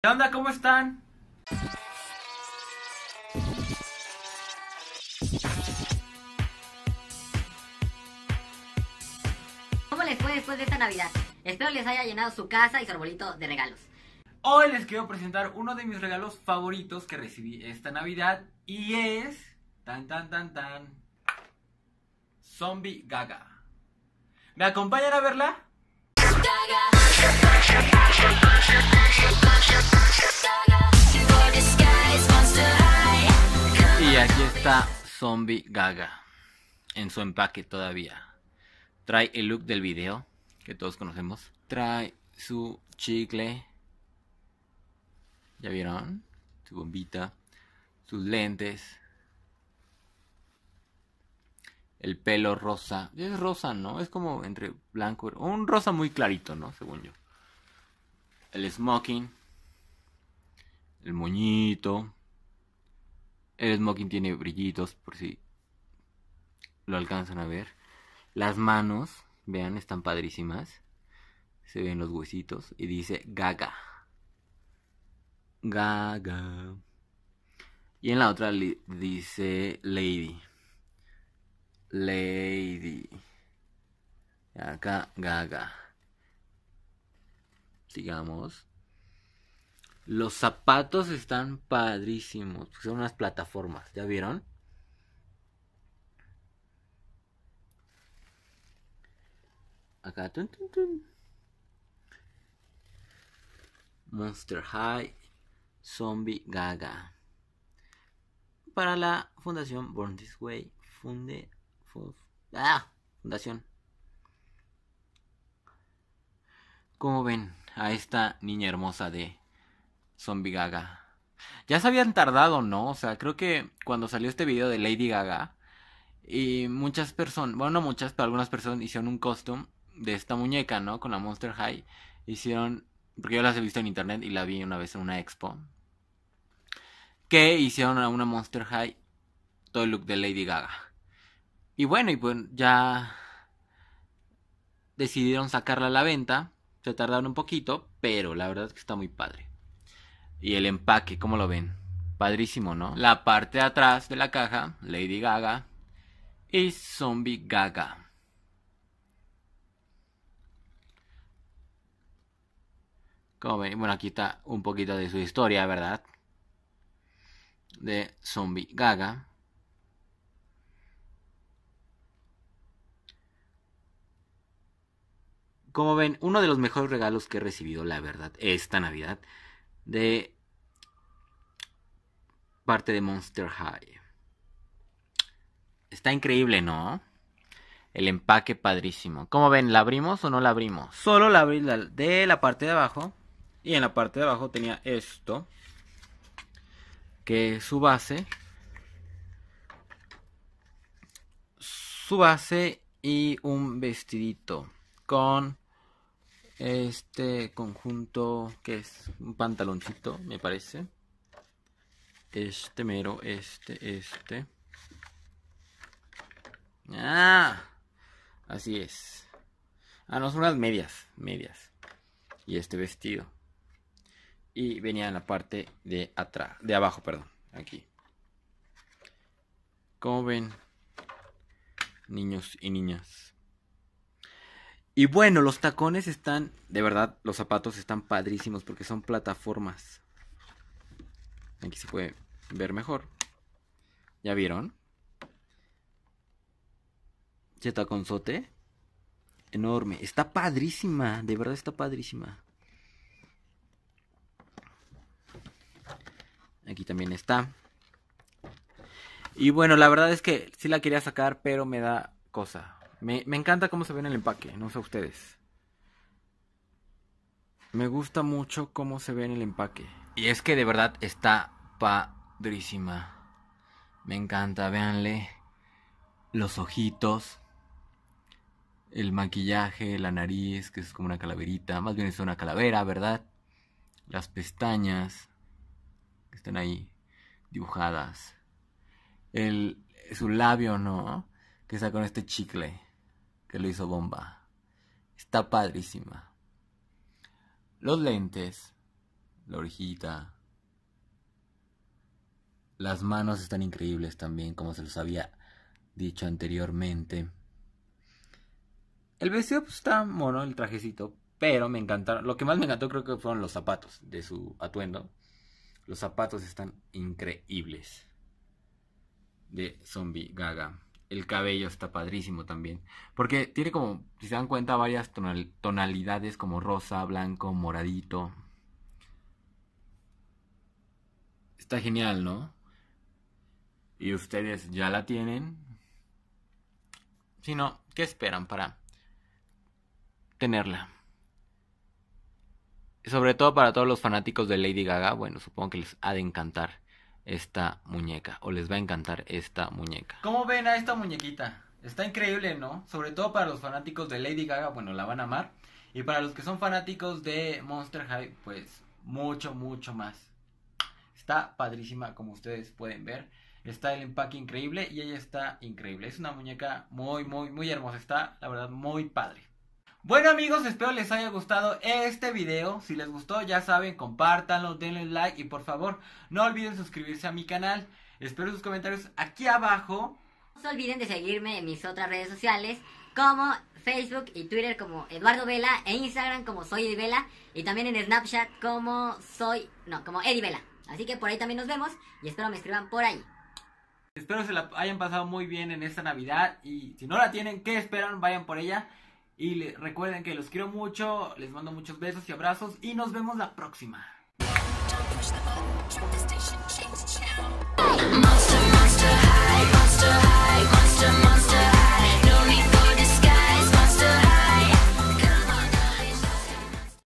¿Qué onda? ¿Cómo están? ¿Cómo les fue después de esta Navidad? Espero les haya llenado su casa y su arbolito de regalos. Hoy les quiero presentar uno de mis regalos favoritos que recibí esta Navidad y es... Tan tan tan tan... Zombie Gaga. ¿Me acompañan a verla? Zombie Gaga en su empaque todavía. Trae el look del video, que todos conocemos. Trae su chicle. ¿Ya vieron? Su bombita. Sus lentes. El pelo rosa. Es rosa, ¿no? Es como entre blanco. Un rosa muy clarito, ¿no? Según yo. El smoking. El moñito. El smoking tiene brillitos por si lo alcanzan a ver. Las manos, vean, están padrísimas. Se ven los huesitos y dice Gaga. Gaga. Y en la otra dice Lady. Lady. acá Gaga. Sigamos. Los zapatos están padrísimos. Son unas plataformas, ¿ya vieron? Acá. Monster High. Zombie Gaga. Para la Fundación Born This Way. Funde. Ah, fundación. ¿Cómo ven a esta niña hermosa de Zombie Gaga. Ya se habían tardado, ¿no? O sea, creo que cuando salió este video de Lady Gaga y muchas personas, bueno, no muchas, pero algunas personas hicieron un costume de esta muñeca, ¿no? Con la Monster High. Hicieron, porque yo las he visto en internet y la vi una vez en una expo. Que hicieron a una Monster High todo el look de Lady Gaga. Y bueno, y pues ya decidieron sacarla a la venta. Se tardaron un poquito, pero la verdad es que está muy padre. Y el empaque, ¿cómo lo ven? Padrísimo, ¿no? La parte de atrás de la caja, Lady Gaga y Zombie Gaga. Como ven, bueno, aquí está un poquito de su historia, ¿verdad? De Zombie Gaga. Como ven, uno de los mejores regalos que he recibido, la verdad, esta Navidad de parte de Monster High. Está increíble, ¿no? El empaque padrísimo. ¿Cómo ven? ¿La abrimos o no la abrimos? Solo la abrí de la parte de abajo. Y en la parte de abajo tenía esto. Que es su base. Su base y un vestidito. Con este conjunto que es un pantaloncito, me parece. Este mero, este, este. Ah, así es. Ah, no, son unas medias, medias. Y este vestido. Y venía en la parte de atrás, de abajo, perdón, aquí. Como ven, niños y niñas. Y bueno, los tacones están, de verdad, los zapatos están padrísimos porque son plataformas. Aquí se puede ver mejor. ¿Ya vieron? ¿Qué taconzote. Enorme. Está padrísima, de verdad está padrísima. Aquí también está. Y bueno, la verdad es que sí la quería sacar, pero me da cosa. Me, encanta cómo se ve en el empaque, no sé ustedes. Me gusta mucho cómo se ve en el empaque. Y es que de verdad está padrísima. Me encanta, véanle. Los ojitos. El maquillaje, la nariz, que es como una calaverita. Más bien es una calavera, ¿verdad? Las pestañas. Que están ahí dibujadas. El, su labio, ¿no? Que está con este chicle que lo hizo bomba. Está padrísima. Los lentes, la orejita, las manos están increíbles también, como se los había dicho anteriormente. El vestido pues, está mono, el trajecito, pero me encantaron. Lo que más me encantó creo que fueron los zapatos de su atuendo. Los zapatos están increíbles. De Zombie Gaga el cabello está padrísimo también. Porque tiene como, si se dan cuenta, varias tonalidades como rosa, blanco, moradito. Está genial, ¿no? Y ustedes ya la tienen. Si no, ¿qué esperan para tenerla? Sobre todo para todos los fanáticos de Lady Gaga, bueno, supongo que les ha de encantar esta muñeca o les va a encantar esta muñeca. ¿Cómo ven a esta muñequita? Está increíble, ¿no? Sobre todo para los fanáticos de Lady Gaga, bueno, la van a amar. Y para los que son fanáticos de Monster High, pues mucho, mucho más. Está padrísima, como ustedes pueden ver. Está el empaque increíble y ella está increíble. Es una muñeca muy, muy, muy hermosa. Está, la verdad, muy padre. Bueno amigos, espero les haya gustado este video. Si les gustó, ya saben, compártanlo, denle like y por favor, no olviden suscribirse a mi canal. Espero sus comentarios aquí abajo. No se olviden de seguirme en mis otras redes sociales como Facebook y Twitter como Eduardo Vela e Instagram como Soy Edi Vela y también en Snapchat como Soy, no, como Edi Vela. Así que por ahí también nos vemos y espero me escriban por ahí. Espero se la hayan pasado muy bien en esta Navidad y si no la tienen, ¿qué esperan? Vayan por ella. Y recuerden que los quiero mucho, les mando muchos besos y abrazos y nos vemos la próxima.